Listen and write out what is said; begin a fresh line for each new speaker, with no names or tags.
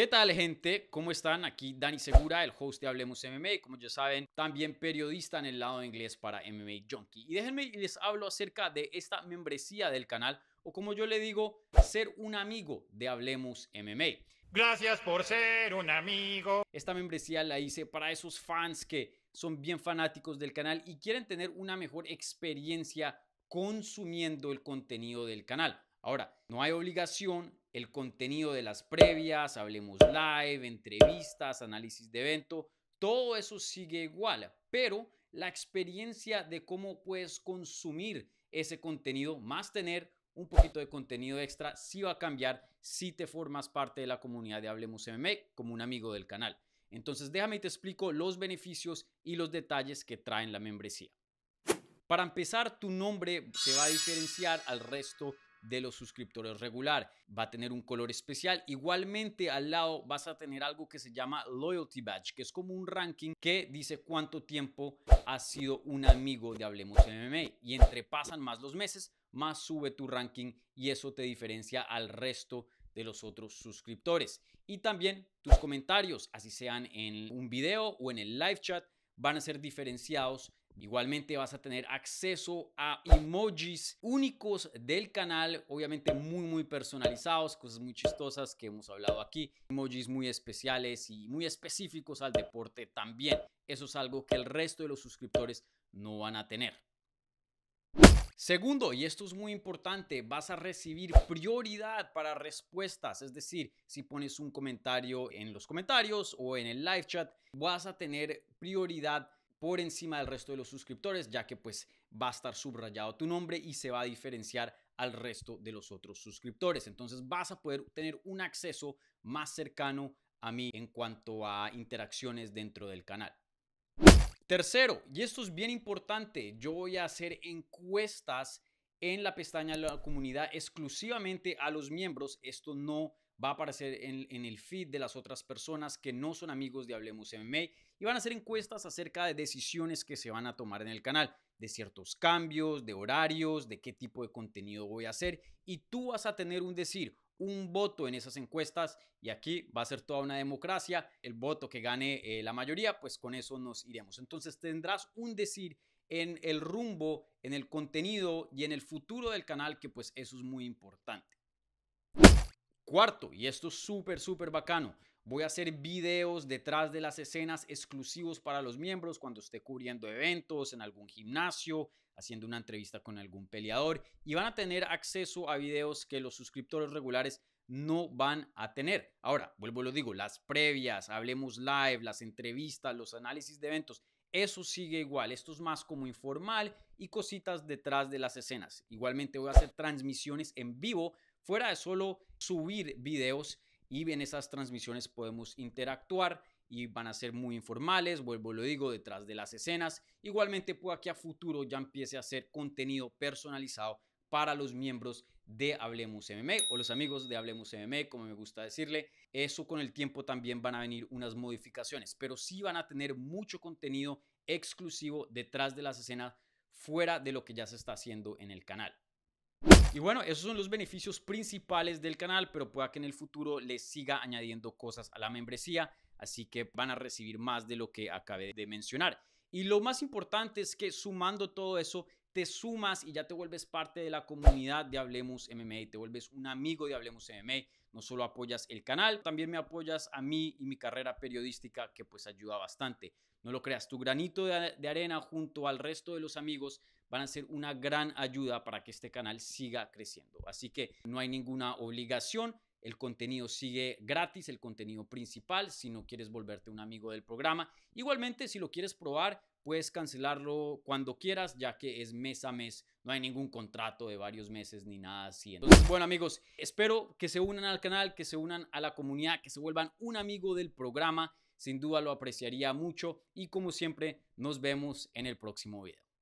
¿Qué tal gente? ¿Cómo están? Aquí Dani Segura, el host de Hablemos MMA, como ya saben, también periodista en el lado inglés para MMA Junkie. Y déjenme les hablo acerca de esta membresía del canal o como yo le digo, ser un amigo de Hablemos MMA. Gracias por ser un amigo. Esta membresía la hice para esos fans que son bien fanáticos del canal y quieren tener una mejor experiencia consumiendo el contenido del canal. Ahora, no hay obligación, el contenido de las previas, hablemos live, entrevistas, análisis de evento, todo eso sigue igual, pero la experiencia de cómo puedes consumir ese contenido, más tener un poquito de contenido extra, sí va a cambiar si te formas parte de la comunidad de Hablemos MMA como un amigo del canal. Entonces déjame y te explico los beneficios y los detalles que traen la membresía. Para empezar, tu nombre se va a diferenciar al resto de los suscriptores regular. Va a tener un color especial. Igualmente al lado vas a tener algo que se llama Loyalty Badge, que es como un ranking que dice cuánto tiempo has sido un amigo de Hablemos MMA. Y entre pasan más los meses, más sube tu ranking y eso te diferencia al resto de los otros suscriptores. Y también tus comentarios, así sean en un video o en el live chat, van a ser diferenciados Igualmente vas a tener acceso a emojis únicos del canal, obviamente muy muy personalizados, cosas muy chistosas que hemos hablado aquí, emojis muy especiales y muy específicos al deporte también. Eso es algo que el resto de los suscriptores no van a tener. Segundo, y esto es muy importante, vas a recibir prioridad para respuestas, es decir, si pones un comentario en los comentarios o en el live chat, vas a tener prioridad por encima del resto de los suscriptores, ya que pues va a estar subrayado tu nombre y se va a diferenciar al resto de los otros suscriptores. Entonces vas a poder tener un acceso más cercano a mí en cuanto a interacciones dentro del canal. Tercero, y esto es bien importante, yo voy a hacer encuestas en la pestaña de la comunidad exclusivamente a los miembros. Esto no va a aparecer en, el feed de las otras personas que no son amigos de Hablemos MMA y van a hacer encuestas acerca de decisiones que se van a tomar en el canal, de ciertos cambios, de horarios, de qué tipo de contenido voy a hacer y tú vas a tener un decir, un voto en esas encuestas y aquí va a ser toda una democracia, el voto que gane eh, la mayoría, pues con eso nos iremos. Entonces tendrás un decir en el rumbo, en el contenido y en el futuro del canal, que pues eso es muy importante. Cuarto, y esto es súper, súper bacano, voy a hacer videos detrás de las escenas exclusivos para los miembros cuando esté cubriendo eventos en algún gimnasio, haciendo una entrevista con algún peleador y van a tener acceso a videos que los suscriptores regulares no van a tener. Ahora, vuelvo lo digo, las previas, hablemos live, las entrevistas, los análisis de eventos, eso sigue igual, esto es más como informal y cositas detrás de las escenas. Igualmente voy a hacer transmisiones en vivo, fuera de solo subir videos y en esas transmisiones podemos interactuar y van a ser muy informales, vuelvo lo digo, detrás de las escenas. Igualmente puedo aquí a futuro ya empiece a hacer contenido personalizado para los miembros de Hablemos MMA o los amigos de Hablemos MMA, como me gusta decirle. Eso con el tiempo también van a venir unas modificaciones, pero sí van a tener mucho contenido exclusivo detrás de las escenas fuera de lo que ya se está haciendo en el canal. Y bueno, esos son los beneficios principales del canal, pero pueda que en el futuro les siga añadiendo cosas a la membresía, así que van a recibir más de lo que acabé de mencionar. Y lo más importante es que sumando todo eso, te sumas y ya te vuelves parte de la comunidad de Hablemos MMA, te vuelves un amigo de Hablemos MMA. No solo apoyas el canal, también me apoyas a mí y mi carrera periodística que pues ayuda bastante. No lo creas, tu granito de, arena junto al resto de los amigos van a ser una gran ayuda para que este canal siga creciendo. Así que no hay ninguna obligación, el contenido sigue gratis, el contenido principal, si no quieres volverte un amigo del programa. Igualmente, si lo quieres probar, puedes cancelarlo cuando quieras, ya que es mes a mes, no hay ningún contrato de varios meses ni nada así. Entonces, bueno amigos, espero que se unan al canal, que se unan a la comunidad, que se vuelvan un amigo del programa, sin duda lo apreciaría mucho y como siempre, nos vemos en el próximo video.